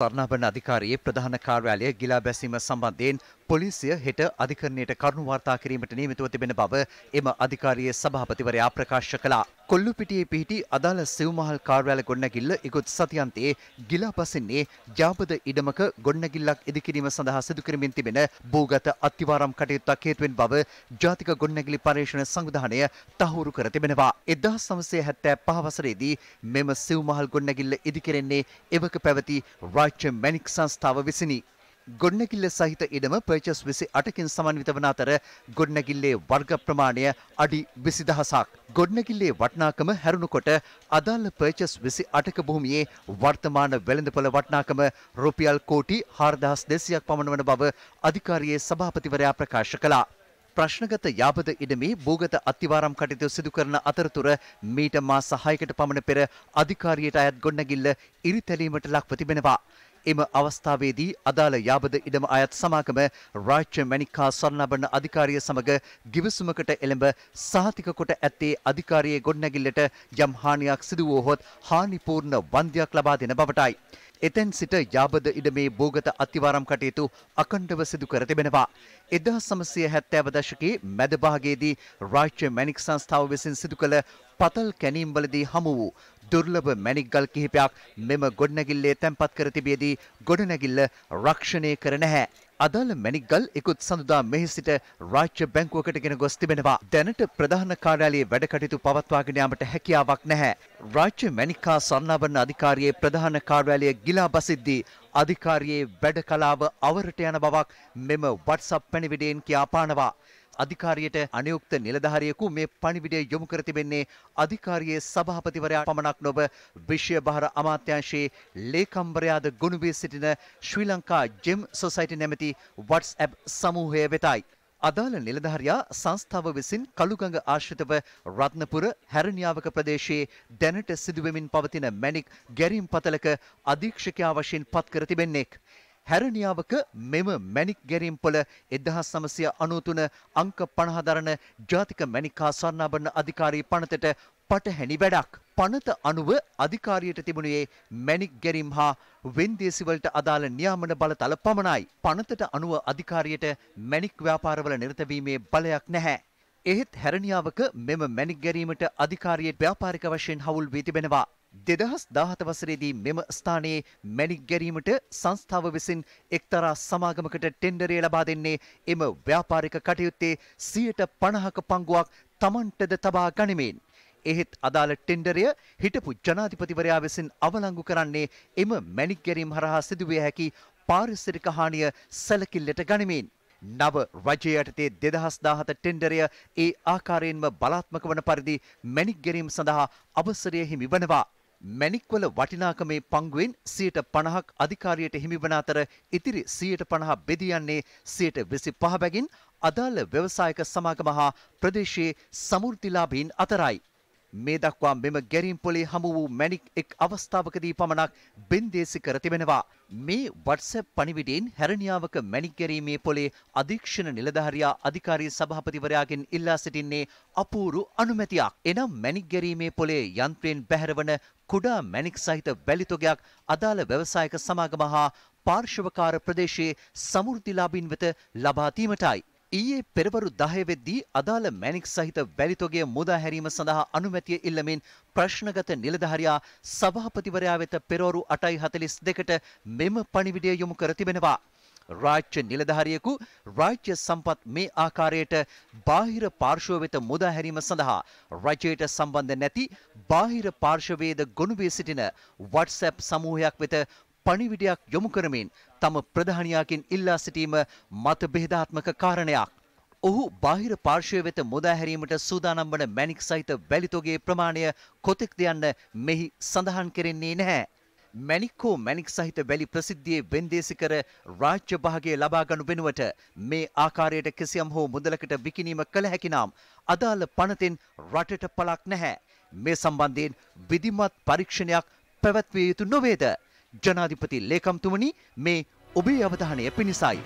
සරණාවන අධිකාරයේ ප්‍රධාන කාර්යාලය ගිලා බැසීම සම්බන්ධයෙන් පොලිසිය හෙට අධිකරණයට කරුණු වාර්තා කිරීමට නියමිතව තිබෙන බව එම අධිකාරියේ සභාපතිවරයා ප්‍රකාශ කළා. කොල්ලුපිටියේ පිහිටි අදාළ සිව්මහල් කාර්යාල ගොඩනැගිල්ල ඉකුත් සතියන්තයේ ගිලා පසින්නේ ජාපද ඉඩමක ගොඩනැගිල්ලක් ඉදිකිරීම සඳහා සිදු කරමින් තිබෙන භූගත අත්තිවාරම් කටයුත්තක් හේතුවෙන් බව ජාතික ගොඩනැගිලි පර්යේෂණ සංවිධානය තහවුරු කර තිබෙනවා. 1975 වසරේදී මෙම සිව්මහල් ගොඩනැගිල්ල ඉදිකෙරෙන්නේ එවක පැවති රාජ්‍ය මැණික් සංස්ථාව විසිනි. ගොඩනැගිල්ල සහිත ඉඩම පර්චස් විසි අටකින් සමන්විත වන අතර ගොඩනැගිල්ලේ වර්ග ප්‍රමාණය අඩි විසිදහසක්. ගොඩනැගිල්ලේ වටනාකම හැරුණුකොට අදාළ පර්චස් විසි අටක භූමියේ වර්තමාන වෙළඳපොළ වටනාකම රුපියල් කෝටි හාර්දහස් දෙසියක් පමණ වන බව අධිකාරයේ සභාපතිවරයා ප්‍රකාශ කළා. ප්‍රශ්නගත යාපද ඉඩමේ භූගත අත්තිවාරම් කටයුතු සිදු කරන අතරතුර මීට මාස 6කට පමණ පෙර අධිකාරියට අයත් ගොඩනැගිල්ල ඉරිතැලීමට ලක්ව තිබෙනවා. එම අවස්ථාවේදී අදාළ යාබද ඉඩම අයත් සමාගම රාජ්‍ය මැණිකා සරණබරණ අධිකාරිය සමග ගිවිසුමකට එළඹ සහතික කොට ඇත්තේ අධිකාරියේ ගොඩනැගිල්ලට යම් හානියක් සිදු වූ හොත් හානිපූර්ණ වන්දියක් ලබා දෙන බවටයි. එතැන් සිට යාබද ඉඩමේ භූගත අත්තිවාරම් කටයුතු අකණ්ඩව සිදු කර තිබෙනවා. එදහස් සමසය හැත්තෑව දශකයේ මැදභාගේදී රාජ්‍ය මැනික් සංස්ථාව විසින් සිදු කළ පතල් කැනීම්වලදී හමු වූ දුර්ලභ මැනික්ගල් කිහිපයක් මෙම ගොඩනැගිල්ලේ තැන්පත් කර තිබියදී ගොඩනැගිල්ල රක්ෂණය කර නැහැ. අදාළ මැණික්ගල් ඉකුත් සඳුදා මෙහි සිට රාජ්‍ය බැංකුවකට ගෙන ගොස් තිබෙනවා. දැනට ප්‍රධාන කාර්යාලයේ වැඩ කටයුතු පවත්වාගෙන යාමට හැකියාවක් නැහැ. රාජ්‍ය මැණිකා සන්නාභරණ අධිකාරියේ ප්‍රධාන කාර්යාලය ගිලා බසිද්දී අධිකාරියේ වැඩ කලාව අවරට යන බවක් මෙම WhatsApp පැණිවිඩයෙන් කියා පානවා. අධිකාරියට අනයුක්ත නිලධාරියෙකු මේ පණිවිඩය යොමු කර තිබෙන්නේ අධිකාරියේ සභාපතිවරයා පමණක් නොව විශ්ව බහර අමාත්‍යාංශයේ ලේකම්වරයාද ගොනු වී සිටින ශ්‍රී ලංකා ජෙම් සොසයිටි නැමැති WhatsApp සමූහය වෙතයි. අදාළ නිලධාරයා සංස්ථාව විසින් කළුගඟ ආශ්‍රිතව රත්නපුර හැරණියාවක ප්‍රදේශයේ දැනට සිදුවෙමින් පවතින මැණික් ගැරීම් පතලක අධීක්ෂකයා වශයෙන් පත් කර තිබෙන්නේක්. හැරණියාවක මෙම මැණික් ගැරීම්පොළ 1993 අංක 50 දරන ජාතික මැණිකා ස්වර්ණාභරණ අධිකාරී පනතට පටහැනි වැඩක්. පනත අනුව අධිකාරියට තිබුණේ මැණික් ගැරීම් හා වෙන්දේසිවලට අදාළ නියාමන බලතල පමණයි. පනතට අනුව අධිකාරියට මැණික් ව්‍යාපාරවල නිරතවීමේ බලයක් නැහැ. එහෙත් හැරණියාවක මෙම මැණික් ගැරීමට අධිකාරියේ ව්‍යාපාරික වශයෙන් හවුල් වී තිබෙනවා. දෙදහස් දාහත වසරේදී මෙම ස්ථානයේ මැණික් ගැරීමට සංස්ථාව විසින් එක්තරා සමාගමකට ටෙන්ඩරය ලබා දෙන්නේ එම ව්‍යාපාරික කටයුත්තේ සියයට පණහක පංගුවක් තමන්ටද තබා ගනිමින්. එහෙත් අදාළ ටෙන්ඩරය හිටපු ජනාධිපතිවරයා විසින් අවලංගු කරන්නේ එම මැණික් ගැරීම් හරහා සිදුවිය හැකි පාරිසරික හානිය සැලකිල්ලට ගනිමින්. නව රජය යටතේ දෙදහස් දාහත ටෙන්ඩරය ඒ ආකාරයෙන්ම බලාත්මක වන පරිදි මැණික් ගැරීම් සඳහා අවසරය හිමි වනවා. මැණික්වල වටිනාකමේ පංගුවෙන් 50ක් අධිකාරියට හිමිවන අතර ඉතිරි 50 බෙදී යන්නේ 25 බැගින් අදාළ ව්‍යවසායක සමාගම හා ප්‍රදේශයේ සමෘද්ධිලාභීන් අතරයි. මේ දක්වා මෙම ගැරීම් පොලේ හමු වූ මැණික් එක් අවස්ථාවකදී පමණක් බින්දේසි කර තිබෙනවා. මේ WhatsApp පණිවිඩයෙන් හැරණියාවක මැණික් ගැරීමේ පොලේ අධීක්ෂණ නිලධාරියා අධිකාරී සභාපතිවරයාගෙන් ඉල්ලා සිටින්නේ අපූරු අනුමැතියක්. එනම් මැණික් ගැරීමේ පොලේ යන්ත්‍රයෙන් බැහැරවන කුඩා මැණික් සහිත වැලිතොගයක් අදාළ ව්‍යවසායක සමාගම හා පාර්ශවකාර ප්‍රදේශයේ සමෘද්ධිලාභීන් වෙත ලබා දීමටයි. ඊයේ පෙරවරු 10 වෙද්දී අදාළ මැණික් සහිත වැලිතොගය මුදා හැරීම සඳහා අනුමැතිය ඉල්ලමින් ප්‍රශ්නගත නිලධාරියා සභාපතිවරයා වෙත පෙරවරු 8:42ට මෙම පණිවිඩය යොමු කර තිබෙනවා. රාජ්‍ය නිලධාරියෙකු රාජ්‍ය සම්පත් මේ ආකාරයට බාහිර පාර්ශව වෙත මුදා හැරීම සඳහා රජයට සම්බන්ධ නැති බාහිර පාර්ශවයේද ගොනු වී සිටින WhatsApp සමූහයක් වෙත පණිවිඩයක් යොමු කරමින් තම ප්‍රධානියාකින් ඉල්ලා සිටීම මත බෙහෙදාත්මක කාරණයක්. ඔහු බාහිර පාර්ශවය වෙත මුදා හැරීමට සූදානම් වන මැණික් සහිත වැලිතොගේ ප්‍රමාණය කොතෙක්ද යන්න මෙහි සඳහන් කෙරෙන්නේ නැහැ. මැණික්කෝ මැණික් සහිත වැලි ප්‍රසිද්ධියේ වෙන්දේසි කර රාජ්‍ය භාගය ලබා ගන්නු වෙනුවට මේ ආකාරයට කිසියම් හෝ මුදලකට විකිණීම කළ හැකිනම් අදාළ පනතෙන් රටට පළක් නැහැ. මේ සම්බන්ධයෙන් විධිමත් පරීක්ෂණයක් පැවැත්විය යුතු නොවේද? ජනාධිපති ලේකම්තුමනි මේ ඔබේ අවධානය පිණිසයි.